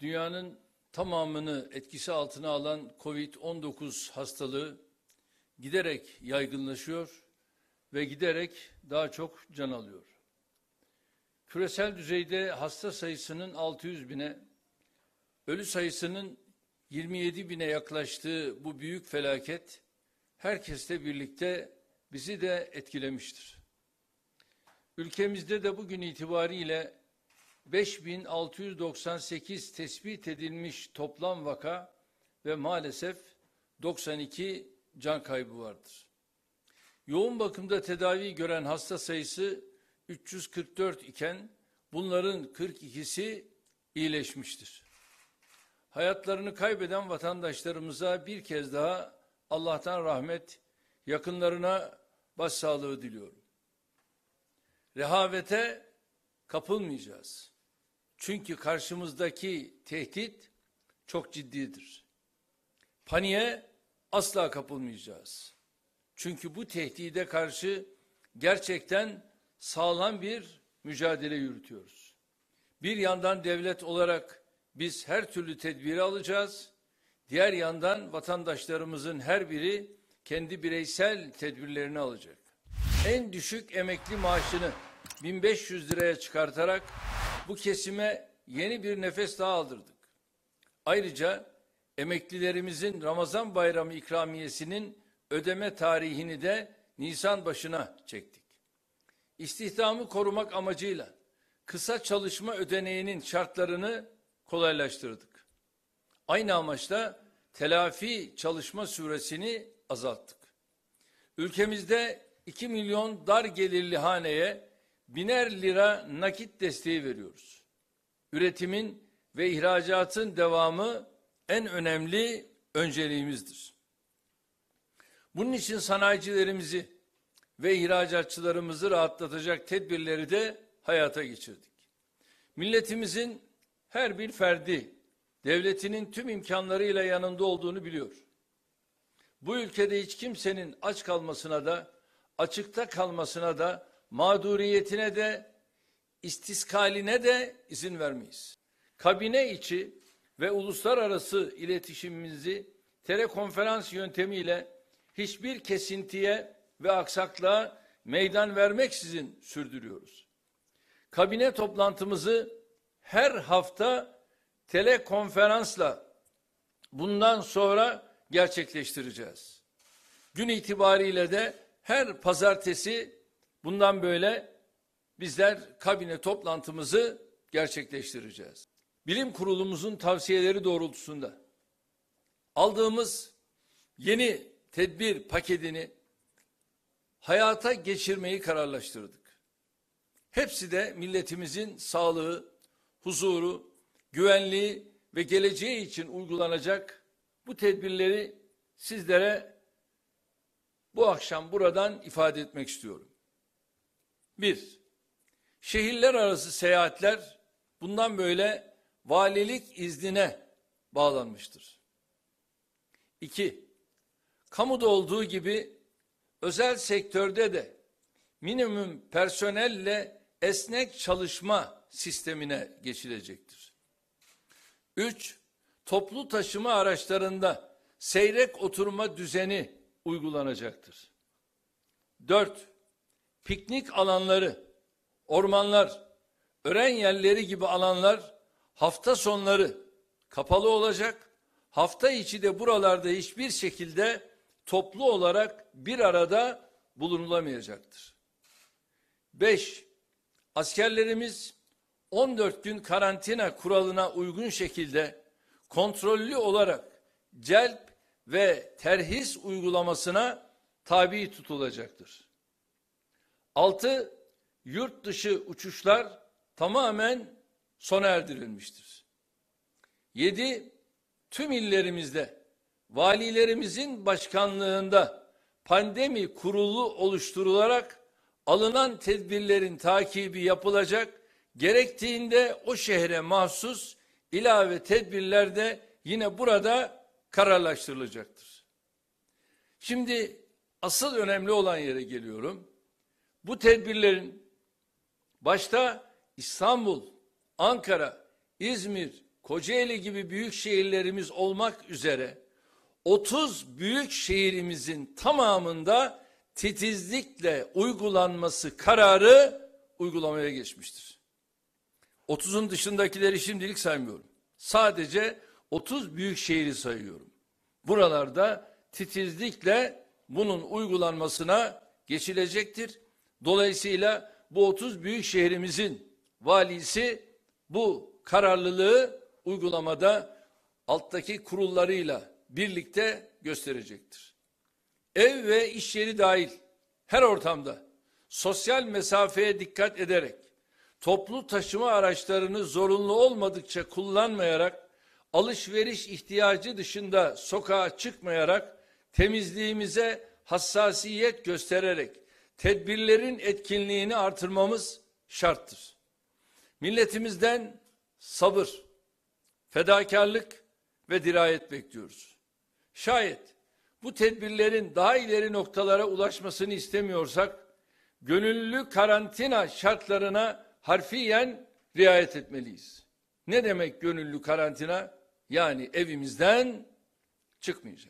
dünyanın tamamını etkisi altına alan COVID-19 hastalığı giderek yaygınlaşıyor ve giderek daha çok can alıyor. Küresel düzeyde hasta sayısının 600 bine, ölü sayısının 27 bine yaklaştığı bu büyük felaket herkesle birlikte bizi de etkilemiştir. Ülkemizde de bugün itibariyle 5698 tespit edilmiş toplam vaka ve maalesef 92 can kaybı vardır. Yoğun bakımda tedavi gören hasta sayısı 344 iken bunların 42'si iyileşmiştir. Hayatlarını kaybeden vatandaşlarımıza bir kez daha Allah'tan rahmet, yakınlarına başsağlığı diliyorum. Rehavete kapılmayacağız. Çünkü karşımızdaki tehdit çok ciddidir. Paniğe asla kapılmayacağız. Çünkü bu tehdide karşı gerçekten sağlam bir mücadele yürütüyoruz. Bir yandan devlet olarak biz her türlü tedbiri alacağız. Diğer yandan vatandaşlarımızın her biri kendi bireysel tedbirlerini alacak en düşük emekli maaşını 1500 liraya çıkartarak bu kesime yeni bir nefes daha aldırdık. Ayrıca emeklilerimizin Ramazan bayramı ikramiyesinin ödeme tarihini de Nisan başına çektik. İstihdamı korumak amacıyla kısa çalışma ödeneğinin şartlarını kolaylaştırdık. Aynı amaçla telafi çalışma süresini azalttık. Ülkemizde 2 milyon dar gelirli haneye biner lira nakit desteği veriyoruz. Üretimin ve ihracatın devamı en önemli önceliğimizdir. Bunun için sanayicilerimizi ve ihracatçılarımızı rahatlatacak tedbirleri de hayata geçirdik. Milletimizin her bir ferdi devletinin tüm imkanlarıyla yanında olduğunu biliyor. Bu ülkede hiç kimsenin aç kalmasına da açıkta kalmasına da mağduriyetine de istiskaline de izin vermeyiz. Kabine içi ve uluslararası iletişimimizi telekonferans yöntemiyle hiçbir kesintiye ve aksaklığa meydan vermeksizin sürdürüyoruz. Kabine toplantımızı her hafta telekonferansla bundan sonra gerçekleştireceğiz. Gün itibariyle de her pazartesi bundan böyle bizler kabine toplantımızı gerçekleştireceğiz. Bilim kurulumuzun tavsiyeleri doğrultusunda aldığımız yeni tedbir paketini hayata geçirmeyi kararlaştırdık. Hepsi de milletimizin sağlığı, huzuru, güvenliği ve geleceği için uygulanacak bu tedbirleri sizlere bu akşam buradan ifade etmek istiyorum. Bir, şehirler arası seyahatler bundan böyle valilik iznine bağlanmıştır. İki, kamuda olduğu gibi özel sektörde de minimum personelle esnek çalışma sistemine geçilecektir. Üç, toplu taşıma araçlarında seyrek oturma düzeni uygulanacaktır. Dört, piknik alanları, ormanlar, ören yerleri gibi alanlar hafta sonları kapalı olacak. Hafta içi de buralarda hiçbir şekilde toplu olarak bir arada bulunulamayacaktır. Beş, askerlerimiz 14 gün karantina kuralına uygun şekilde kontrollü olarak celp ve terhis uygulamasına tabi tutulacaktır. 6. Yurt dışı uçuşlar tamamen sona erdirilmiştir. 7. Tüm illerimizde valilerimizin başkanlığında pandemi kurulu oluşturularak alınan tedbirlerin takibi yapılacak, gerektiğinde o şehre mahsus ilave tedbirler de yine burada kararlaştırılacaktır. Şimdi asıl önemli olan yere geliyorum. Bu tedbirlerin başta İstanbul, Ankara, İzmir, Kocaeli gibi büyük şehirlerimiz olmak üzere 30 büyük şehrimizin tamamında titizlikle uygulanması kararı uygulamaya geçmiştir. 30'un dışındakileri şimdilik saymıyorum. Sadece 30 büyük şehri sayıyorum. Buralarda titizlikle bunun uygulanmasına geçilecektir. Dolayısıyla bu 30 büyük şehrimizin valisi bu kararlılığı uygulamada alttaki kurullarıyla birlikte gösterecektir. Ev ve iş yeri dahil her ortamda sosyal mesafeye dikkat ederek toplu taşıma araçlarını zorunlu olmadıkça kullanmayarak alışveriş ihtiyacı dışında sokağa çıkmayarak temizliğimize hassasiyet göstererek tedbirlerin etkinliğini artırmamız şarttır. Milletimizden sabır, fedakarlık ve dirayet bekliyoruz. Şayet bu tedbirlerin daha ileri noktalara ulaşmasını istemiyorsak, gönüllü karantina şartlarına harfiyen riayet etmeliyiz. Ne demek gönüllü karantina? Yani evimizden çıkmayacağız.